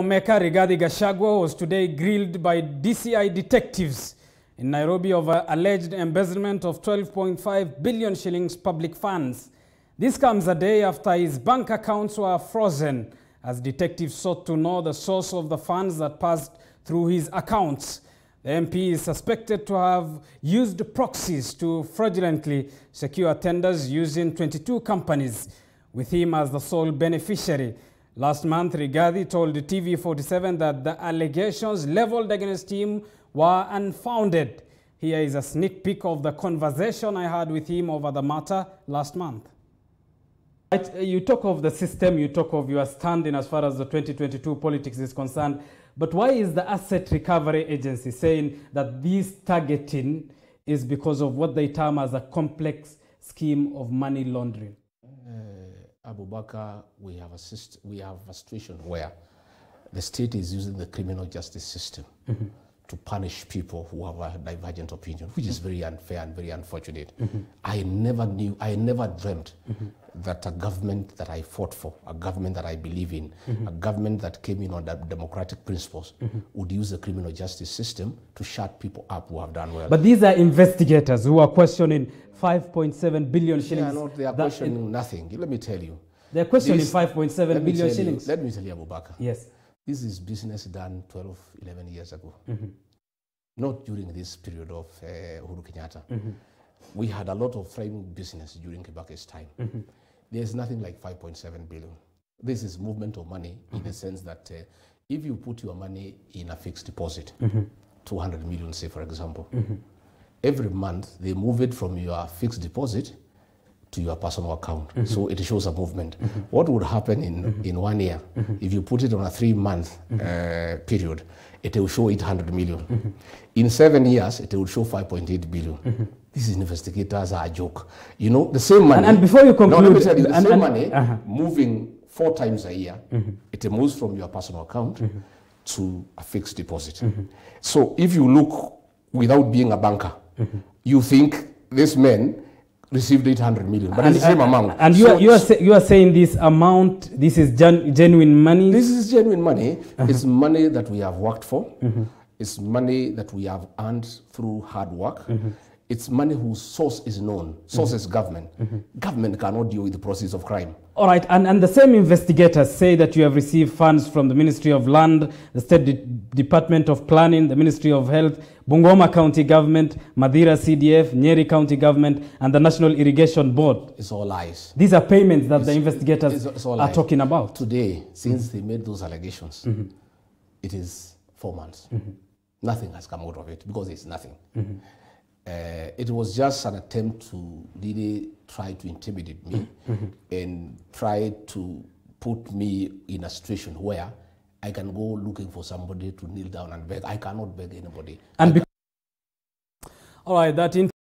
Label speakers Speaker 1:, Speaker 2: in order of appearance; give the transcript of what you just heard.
Speaker 1: Omeka Rigadi Gashagwa was today grilled by DCI detectives in Nairobi over alleged embezzlement of 12.5 billion shillings public funds. This comes a day after his bank accounts were frozen as detectives sought to know the source of the funds that passed through his accounts. The MP is suspected to have used proxies to fraudulently secure tenders using 22 companies, with him as the sole beneficiary. Last month, Rigathi told TV47 that the allegations leveled against him were unfounded. Here is a sneak peek of the conversation I had with him over the matter last month. Uh, you talk of the system, you talk of your standing as far as the 2022 politics is concerned, but why is the Asset Recovery Agency saying that this targeting is because of what they term as a complex scheme of money laundering?
Speaker 2: Abu Bakr, we have a, system. we have a situation where the state is using the criminal justice system mm -hmm. to punish people who have a divergent opinion, which is very unfair and very unfortunate. Mm -hmm. I never knew, I never dreamed mm -hmm. that a government that I fought for, a government that I believe in, mm-hmm. a government that came in on democratic principles mm-hmm. would use the criminal justice system to shut people up who have done well. But
Speaker 1: these are investigators who are questioning 5.7 billion shillings. They are they are
Speaker 2: questioning nothing. Let me tell you. They're questioning 5.7 billion shillings. You, let me tell you, Abu Yes. This is business done 12, 11 years ago. Mm -hmm. Not during this period of uh, Uhuru Kenyatta. Mm -hmm. We had a lot of framing business during Kibaki's time. Mm -hmm. There's nothing like 5.7 billion. This is movement of money in the mm-hmm. sense that uh, if you put your money in a fixed deposit, mm-hmm. 200 million, say, for example, mm-hmm every month they move it from your fixed deposit to your personal account. Mm -hmm. So it shows a movement. Mm -hmm. What would happen in, mm -hmm. in one year mm-hmm. if you put it on a three month mm-hmm. uh, period? It will show 800 million. Mm-hmm. In seven years, it will show 5.8 billion. These investigators are a joke. You know, the same money. And, and before you conclude, no, let me tell you, the and, same and, money uh -huh. moving four times a year, it moves from your personal account to a fixed deposit. So if you look without being a banker, -hmm. you think this man received 800 million, but and, it's the same amount. And you, so are, you,
Speaker 1: are you are saying this amount, this is gen genuine money? This is genuine money. Uh
Speaker 2: -huh. It's money that we have worked for. Mm -hmm. It's money that we have earned through hard work. Mm -hmm. It's money whose source is known. Source mm-hmm. is government. Mm-hmm. Government cannot deal with the process of crime.
Speaker 1: All right, and, and the same investigators say that you have received funds from the Ministry of Land, the State De- Department of Planning, the Ministry of Health, Bungoma County Government, Madira CDF, Nyeri County Government, and the National Irrigation Board.
Speaker 2: It's all lies. These
Speaker 1: are payments that it's, the investigators it's, it's are talking
Speaker 2: about. Today, since mm-hmm. they made those allegations, mm-hmm. it is four months. Mm-hmm. Nothing has come out of it because it's nothing. Mm-hmm. Uh, it was just an attempt to really try to intimidate me mm-hmm. and try to put me in a situation where I can go looking for somebody to kneel down and beg. I cannot beg anybody.
Speaker 1: And all right, that.